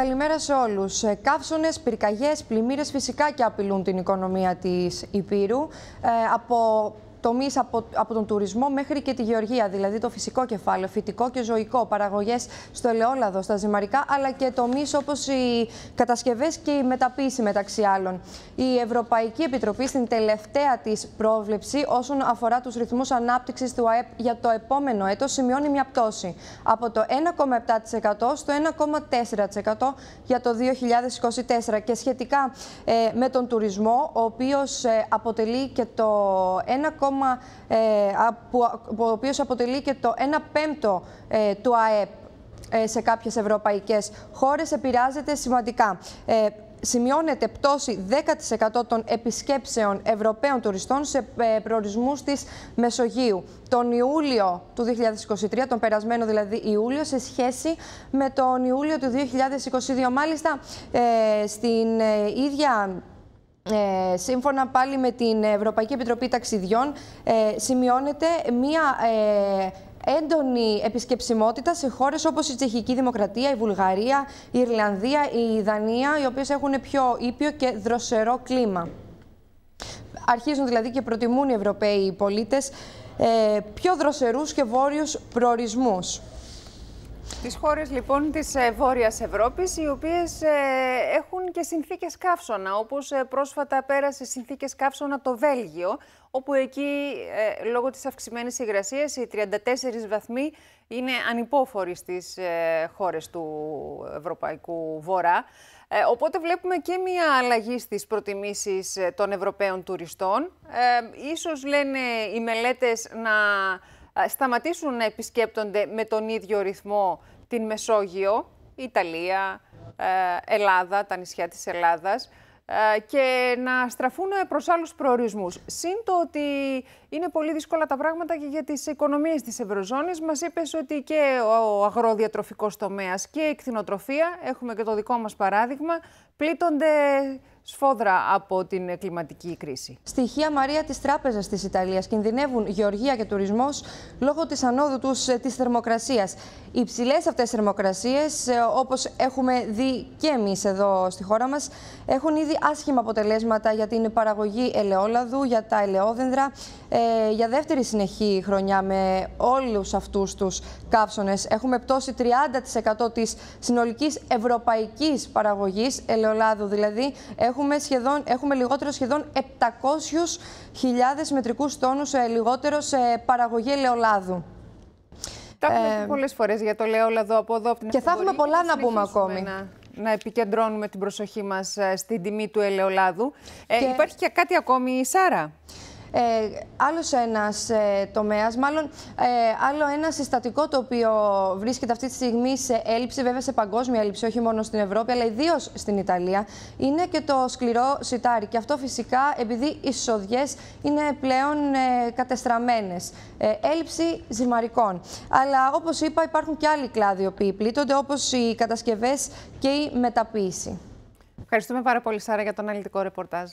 Καλημέρα σε όλους. Ε, Καύσονες, πυρκαγιές, πλημμύρες φυσικά και απειλούν την οικονομία της Υπήρου. Ε, από τομείς από, από τον τουρισμό μέχρι και τη γεωργία, δηλαδή το φυσικό κεφάλαιο, φυτικό και ζωικό, παραγωγές στο ελαιόλαδο, στα ζυμαρικά, αλλά και τομείς όπως οι κατασκευές και η μεταποίηση μεταξύ άλλων. Η Ευρωπαϊκή Επιτροπή στην τελευταία της πρόβλεψη όσον αφορά τους ρυθμούς ανάπτυξης του ΑΕΠ για το επόμενο έτος σημειώνει μια πτώση από το 1,7% στο 1,4% για το 2024 και σχετικά ε, με τον τουρισμό, ο οποίος ε, αποτελεί και το 1, ε, που, ο οποίος αποτελεί και το 1 πέμπτο ε, του ΑΕΠ ε, σε κάποιες ευρωπαϊκές χώρες, επηρεάζεται σημαντικά. σημειώνεται πτώση 10% των επισκέψεων Ευρωπαίων τουριστών σε προορισμούς της Μεσογείου. Τον Ιούλιο του 2023, τον περασμένο δηλαδή Ιούλιο, σε σχέση με τον Ιούλιο του 2022. Μάλιστα, στην ίδια ε, σύμφωνα πάλι με την Ευρωπαϊκή Επιτροπή Ταξιδιών, ε, σημειώνεται μία ε, έντονη επισκεψιμότητα σε χώρες όπως η Τσεχική Δημοκρατία, η Βουλγαρία, η Ιρλανδία, η Δανία, οι οποίες έχουν πιο ήπιο και δροσερό κλίμα. Αρχίζουν δηλαδή και προτιμούν οι Ευρωπαίοι πολίτες ε, πιο δροσερούς και βόρειους προορισμούς. Τις χώρες λοιπόν της ε, Βόρειας Ευρώπης, οι οποίες ε, έχουν και συνθήκες καύσωνα, όπως ε, πρόσφατα πέρασε συνθήκες καύσωνα το Βέλγιο, όπου εκεί λόγω της αυξημένης υγρασίας οι 34 βαθμοί είναι ανυπόφοροι στις χώρες του Ευρωπαϊκού Βορρά. Οπότε βλέπουμε και μια αλλαγή στις προτιμήσεις των Ευρωπαίων τουριστών. Ίσως λένε οι μελέτες να σταματήσουν να επισκέπτονται με τον ίδιο ρυθμό την Μεσόγειο, Ιταλία, ε, Ελλάδα, τα νησιά της Ελλάδας ε, και να στραφούν προς άλλους προορισμούς. Συν είναι πολύ δύσκολα τα πράγματα και για τις οικονομίες της Ευρωζώνης. Μας είπες ότι και ο αγροδιατροφικός τομέας και η κτηνοτροφία, έχουμε και το δικό μας παράδειγμα, πλήττονται σφόδρα από την κλιματική κρίση. Στοιχεία Μαρία της Τράπεζας της Ιταλίας κινδυνεύουν γεωργία και τουρισμός λόγω της ανόδου τους ε, της θερμοκρασίας. Οι υψηλέ αυτές θερμοκρασίες, ε, όπως έχουμε δει και εμείς εδώ στη χώρα μας, έχουν ήδη άσχημα αποτελέσματα για την παραγωγή ελαιόλαδου, για τα ελαιόδεντρα, ε, ε, για δεύτερη συνεχή χρονιά με όλους αυτούς τους καύσονες. Έχουμε πτώσει 30% της συνολικής ευρωπαϊκής παραγωγής ελαιολάδου. Δηλαδή έχουμε, σχεδόν, έχουμε λιγότερο σχεδόν 700.000 μετρικούς τόνους ε, λιγότερο σε παραγωγή ελαιολάδου. Τα έχουμε ε, πολλές φορές για το ελαιόλαδο από εδώ. Από την και θα έχουμε πολλά να πούμε ακόμη. Να, να επικεντρώνουμε την προσοχή μας ε, στην τιμή του ελαιολάδου. Ε, και... Ε, υπάρχει και κάτι ακόμη, η Σάρα ε, άλλος ένας ε, τομέας, μάλλον ε, άλλο ένα συστατικό το οποίο βρίσκεται αυτή τη στιγμή σε έλλειψη, βέβαια σε παγκόσμια έλλειψη, όχι μόνο στην Ευρώπη, αλλά ιδίως στην Ιταλία, είναι και το σκληρό σιτάρι. Και αυτό φυσικά επειδή οι σοδιές είναι πλέον ε, κατεστραμμένες. Ε, έλλειψη ζυμαρικών. Αλλά όπως είπα υπάρχουν και άλλοι κλάδοι οι οποίοι πλήττονται, όπως οι κατασκευές και η μεταποίηση. Ευχαριστούμε πάρα πολύ Σάρα για τον αναλυτικό ρεπορτάζ.